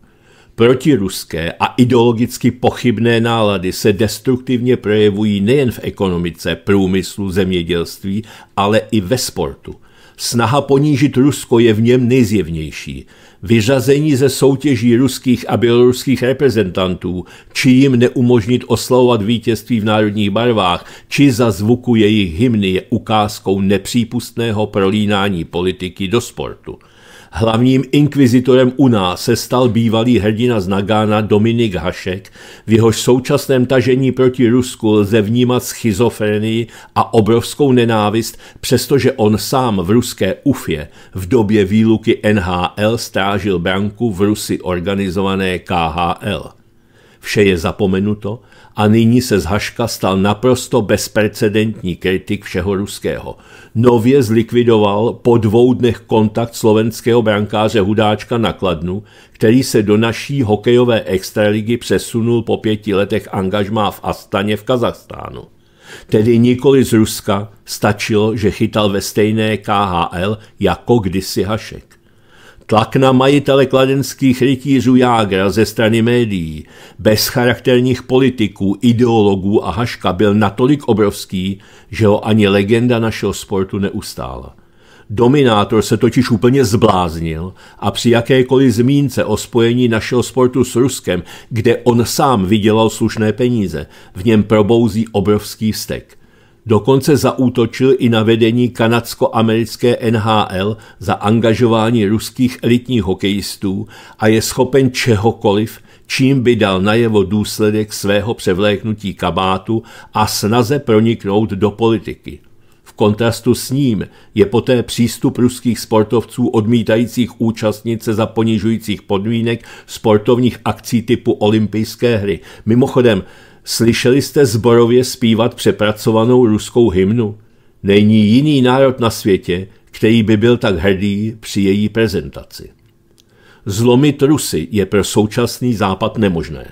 Protiruské a ideologicky pochybné nálady se destruktivně projevují nejen v ekonomice, průmyslu, zemědělství, ale i ve sportu – Snaha ponížit Rusko je v něm nejzjevnější. Vyřazení ze soutěží ruských a běloruských reprezentantů, či jim neumožnit oslavovat vítězství v národních barvách, či za zvuku jejich hymny je ukázkou nepřípustného prolínání politiky do sportu – Hlavním inkvizitorem u nás se stal bývalý hrdina z Nagána Dominik Hašek, v jehož současném tažení proti Rusku lze vnímat schizofrenii a obrovskou nenávist, přestože on sám v ruské UFě v době výluky NHL strážil branku v Rusy organizované KHL. Vše je zapomenuto a nyní se z Haška stal naprosto bezprecedentní kritik všeho ruského. Nově zlikvidoval po dvou dnech kontakt slovenského brankáře Hudáčka na Kladnu, který se do naší hokejové extraligy přesunul po pěti letech angažmá v Astaně v Kazachstánu. Tedy nikoli z Ruska stačilo, že chytal ve stejné KHL jako kdysi Hašek. Tlak na majitele kladenských rytířů Jágra ze strany médií, bezcharakterních politiků, ideologů a Haška byl natolik obrovský, že ho ani legenda našeho sportu neustála. Dominátor se totiž úplně zbláznil a při jakékoliv zmínce o spojení našeho sportu s Ruskem, kde on sám vydělal slušné peníze, v něm probouzí obrovský vztek. Dokonce zaútočil i na vedení kanadsko-americké NHL za angažování ruských elitních hokejistů a je schopen čehokoliv, čím by dal najevo důsledek svého převléknutí kabátu a snaze proniknout do politiky. V kontrastu s ním je poté přístup ruských sportovců odmítajících účastnice za ponižujících podmínek sportovních akcí typu olympijské hry. Mimochodem, Slyšeli jste zborově zpívat přepracovanou ruskou hymnu? Není jiný národ na světě, který by byl tak hrdý při její prezentaci. Zlomit Rusy je pro současný západ nemožné.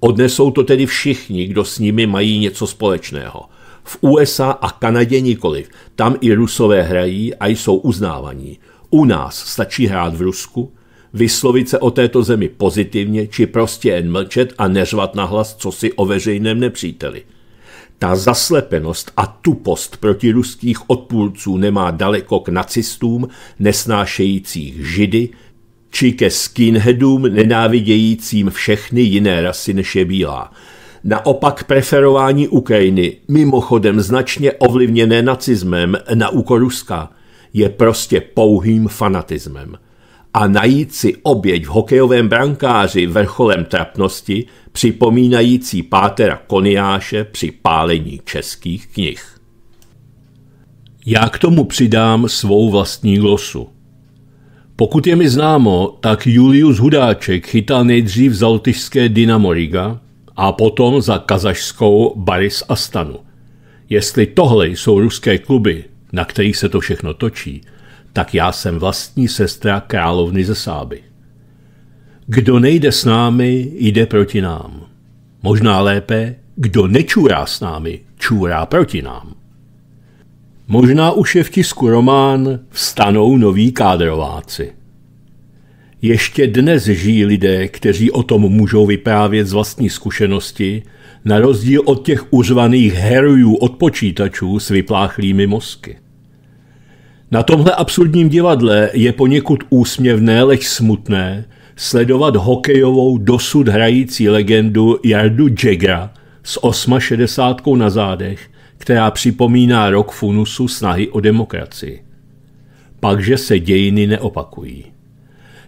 Odnesou to tedy všichni, kdo s nimi mají něco společného. V USA a Kanadě nikoliv, tam i Rusové hrají a jsou uznávaní. U nás stačí hrát v Rusku vyslovit se o této zemi pozitivně či prostě jen mlčet a neřvat hlas, co si o veřejném nepříteli. Ta zaslepenost a tupost proti ruských odpůrců nemá daleko k nacistům, nesnášejících židy, či ke skinheadům nenávidějícím všechny jiné rasy než je bílá. Naopak preferování Ukrajiny, mimochodem značně ovlivněné nacismem na úkor Ruska, je prostě pouhým fanatismem a najít si oběť v hokejovém brankáři vrcholem trapnosti, připomínající Pátera Koniáše při pálení českých knih. Já k tomu přidám svou vlastní losu. Pokud je mi známo, tak Julius Hudáček chytal nejdřív za lotyšské Dynamo Riga a potom za kazašskou Baris Astanu. Jestli tohle jsou ruské kluby, na kterých se to všechno točí – tak já jsem vlastní sestra královny ze Sáby. Kdo nejde s námi, jde proti nám. Možná lépe, kdo nečůrá s námi, čůrá proti nám. Možná už je v tisku román Vstanou noví kádrováci. Ještě dnes žijí lidé, kteří o tom můžou vyprávět z vlastní zkušenosti, na rozdíl od těch uřvaných herojů od počítačů s vypláchlými mozky. Na tomhle absurdním divadle je poněkud úsměvné, leč smutné, sledovat hokejovou dosud hrající legendu Jardu Jagra s 68 na zádech, která připomíná rok funusu snahy o demokracii. Pakže se dějiny neopakují.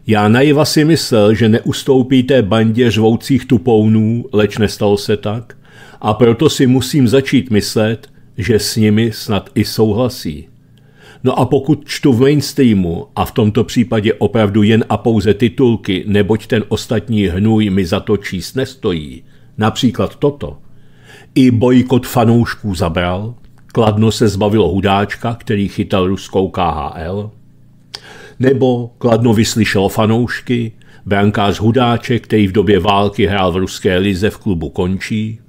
Já naiva si myslel, že neustoupí té bandě žvoucích tupounů, leč nestalo se tak, a proto si musím začít myslet, že s nimi snad i souhlasí. No a pokud čtu v mainstreamu, a v tomto případě opravdu jen a pouze titulky, neboť ten ostatní hnůj mi za to číst nestojí, například toto, i bojkot fanoušků zabral, Kladno se zbavilo hudáčka, který chytal ruskou KHL, nebo Kladno vyslyšelo fanoušky, brankář Hudáček, který v době války hrál v ruské lize v klubu končí,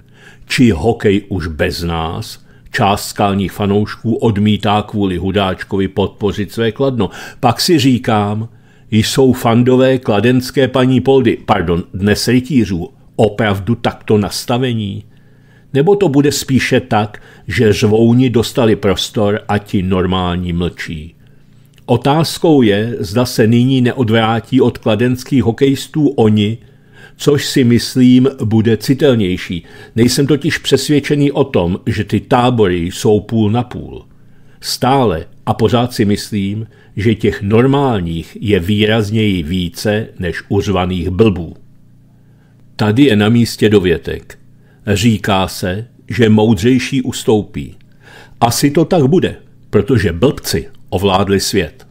či hokej už bez nás, Část skalních fanoušků odmítá kvůli Hudáčkovi podpořit své kladno. Pak si říkám, jsou fandové kladenské paní Poldy, pardon, dnes rytířů, opravdu takto nastavení? Nebo to bude spíše tak, že žvouni dostali prostor a ti normální mlčí? Otázkou je, zda se nyní neodvrátí od kladenských hokejistů oni, což si myslím bude citelnější. Nejsem totiž přesvědčený o tom, že ty tábory jsou půl na půl. Stále a pořád si myslím, že těch normálních je výrazněji více než uřvaných blbů. Tady je na místě dovětek. Říká se, že moudřejší ustoupí. Asi to tak bude, protože blbci ovládli svět.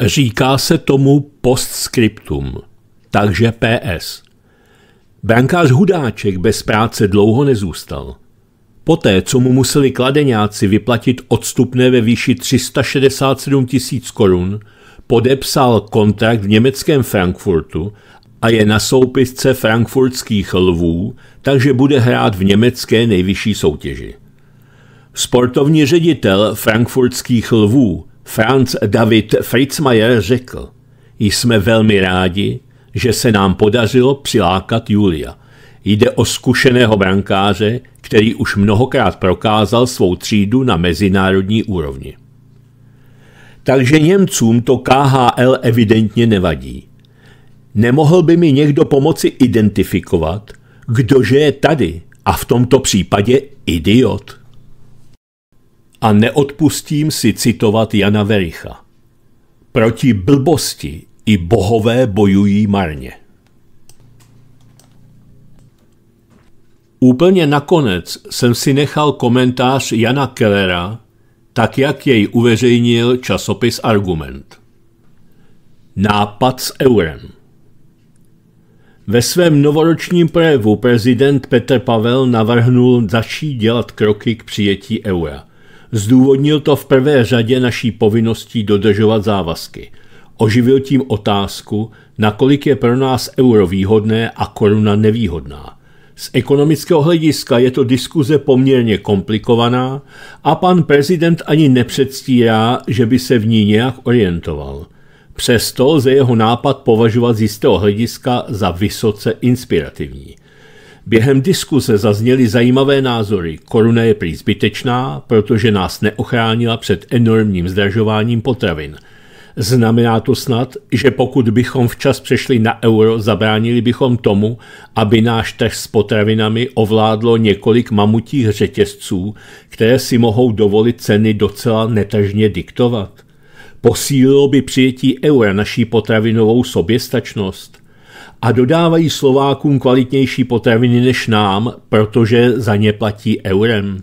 Říká se tomu postscriptum – takže PS. Brankář Hudáček bez práce dlouho nezůstal. Poté, co mu museli kladeňáci vyplatit odstupné ve výši 367 tisíc korun, podepsal kontrakt v německém Frankfurtu a je na soupisce frankfurtských lvů, takže bude hrát v německé nejvyšší soutěži. Sportovní ředitel frankfurtských lvů Franz David Fritzmayer řekl, jsme velmi rádi, že se nám podařilo přilákat Julia. Jde o zkušeného brankáře, který už mnohokrát prokázal svou třídu na mezinárodní úrovni. Takže Němcům to KHL evidentně nevadí. Nemohl by mi někdo pomoci identifikovat, kdože je tady a v tomto případě idiot? A neodpustím si citovat Jana Vericha. Proti blbosti i bohové bojují marně. Úplně nakonec jsem si nechal komentář Jana Kellera, tak jak jej uveřejnil časopis Argument. Nápad s eurem. Ve svém novoročním projevu prezident Petr Pavel navrhnul začít dělat kroky k přijetí eura. Zdůvodnil to v prvé řadě naší povinností dodržovat závazky oživil tím otázku, nakolik je pro nás euro výhodné a koruna nevýhodná. Z ekonomického hlediska je to diskuze poměrně komplikovaná a pan prezident ani nepředstírá, že by se v ní nějak orientoval. Přesto lze jeho nápad považovat z jistého hlediska za vysoce inspirativní. Během diskuse zazněly zajímavé názory. Koruna je prý zbytečná, protože nás neochránila před enormním zdražováním potravin – Znamená to snad, že pokud bychom včas přešli na euro, zabránili bychom tomu, aby náš trh s potravinami ovládlo několik mamutích řetězců, které si mohou dovolit ceny docela netažně diktovat. Posílilo by přijetí eura naší potravinovou soběstačnost. A dodávají Slovákům kvalitnější potraviny než nám, protože za ně platí eurem.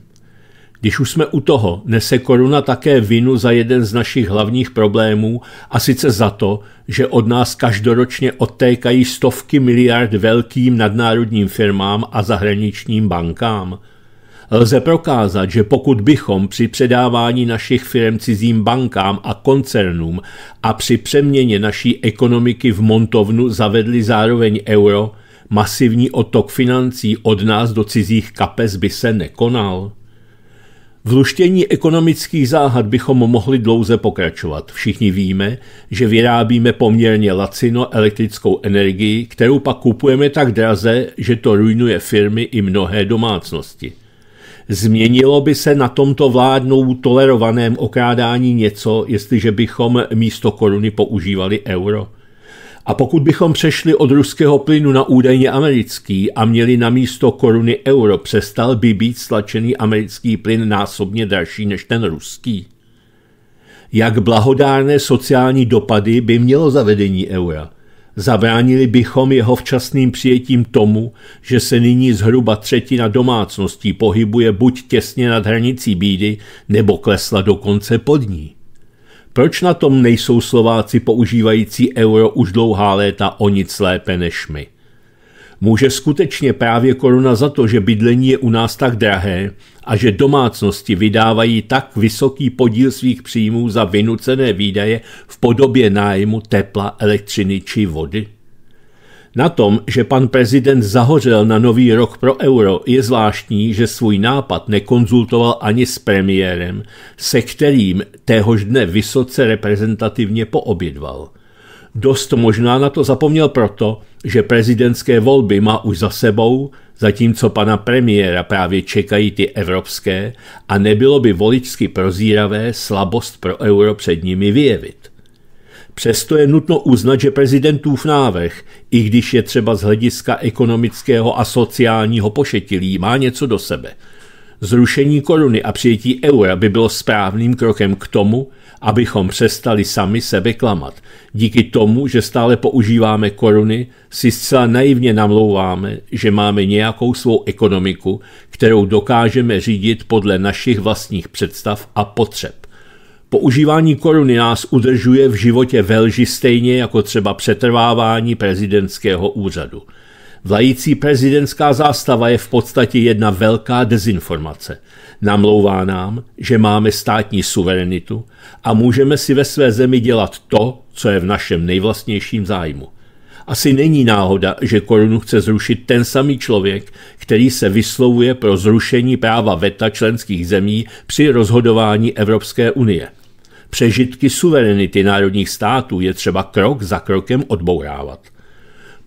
Když už jsme u toho, nese koruna také vinu za jeden z našich hlavních problémů a sice za to, že od nás každoročně odtékají stovky miliard velkým nadnárodním firmám a zahraničním bankám. Lze prokázat, že pokud bychom při předávání našich firm cizím bankám a koncernům a při přeměně naší ekonomiky v montovnu zavedli zároveň euro, masivní otok financí od nás do cizích kapes by se nekonal. V luštění ekonomických záhad bychom mohli dlouze pokračovat. Všichni víme, že vyrábíme poměrně lacino elektrickou energii, kterou pak kupujeme tak draze, že to ruinuje firmy i mnohé domácnosti. Změnilo by se na tomto vládnou tolerovaném okrádání něco, jestliže bychom místo koruny používali euro? A pokud bychom přešli od ruského plynu na údajně americký a měli na místo koruny euro, přestal by být stlačený americký plyn násobně dražší než ten ruský? Jak blahodárné sociální dopady by mělo zavedení eura? Zabránili bychom jeho včasným přijetím tomu, že se nyní zhruba třetina domácností pohybuje buď těsně nad hranicí bídy, nebo klesla dokonce pod ní. Proč na tom nejsou Slováci používající euro už dlouhá léta o nic lépe než my? Může skutečně právě koruna za to, že bydlení je u nás tak drahé a že domácnosti vydávají tak vysoký podíl svých příjmů za vynucené výdaje v podobě nájmu tepla, elektřiny či vody? Na tom, že pan prezident zahořel na nový rok pro euro, je zvláštní, že svůj nápad nekonzultoval ani s premiérem, se kterým téhož dne vysoce reprezentativně poobědval. Dost možná na to zapomněl proto, že prezidentské volby má už za sebou, zatímco pana premiéra právě čekají ty evropské a nebylo by voličsky prozíravé slabost pro euro před nimi vyjevit. Přesto je nutno uznat, že prezidentův návrh, i když je třeba z hlediska ekonomického a sociálního pošetilí, má něco do sebe. Zrušení koruny a přijetí eura by bylo správným krokem k tomu, abychom přestali sami sebe klamat. Díky tomu, že stále používáme koruny, si zcela naivně namlouváme, že máme nějakou svou ekonomiku, kterou dokážeme řídit podle našich vlastních představ a potřeb. Používání koruny nás udržuje v životě velži stejně jako třeba přetrvávání prezidentského úřadu. Vlající prezidentská zástava je v podstatě jedna velká dezinformace. Namlouvá nám, že máme státní suverenitu a můžeme si ve své zemi dělat to, co je v našem nejvlastnějším zájmu. Asi není náhoda, že korunu chce zrušit ten samý člověk, který se vyslovuje pro zrušení práva veta členských zemí při rozhodování Evropské unie. Přežitky suverenity národních států je třeba krok za krokem odbourávat.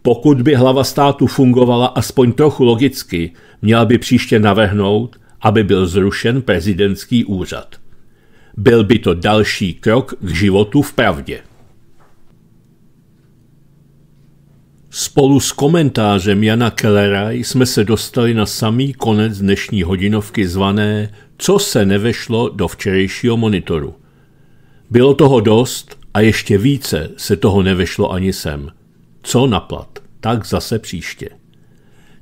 Pokud by hlava státu fungovala aspoň trochu logicky, měla by příště navrhnout, aby byl zrušen prezidentský úřad. Byl by to další krok k životu v pravdě. Spolu s komentářem Jana Kellera jsme se dostali na samý konec dnešní hodinovky zvané Co se nevešlo do včerejšího monitoru. Bylo toho dost a ještě více se toho nevešlo ani sem. Co naplat? Tak zase příště.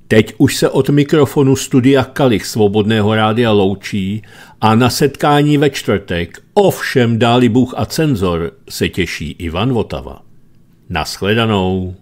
Teď už se od mikrofonu studia Kalich Svobodného rádia loučí a na setkání ve čtvrtek, ovšem dáli Bůh a cenzor, se těší Ivan Votava. Naschledanou.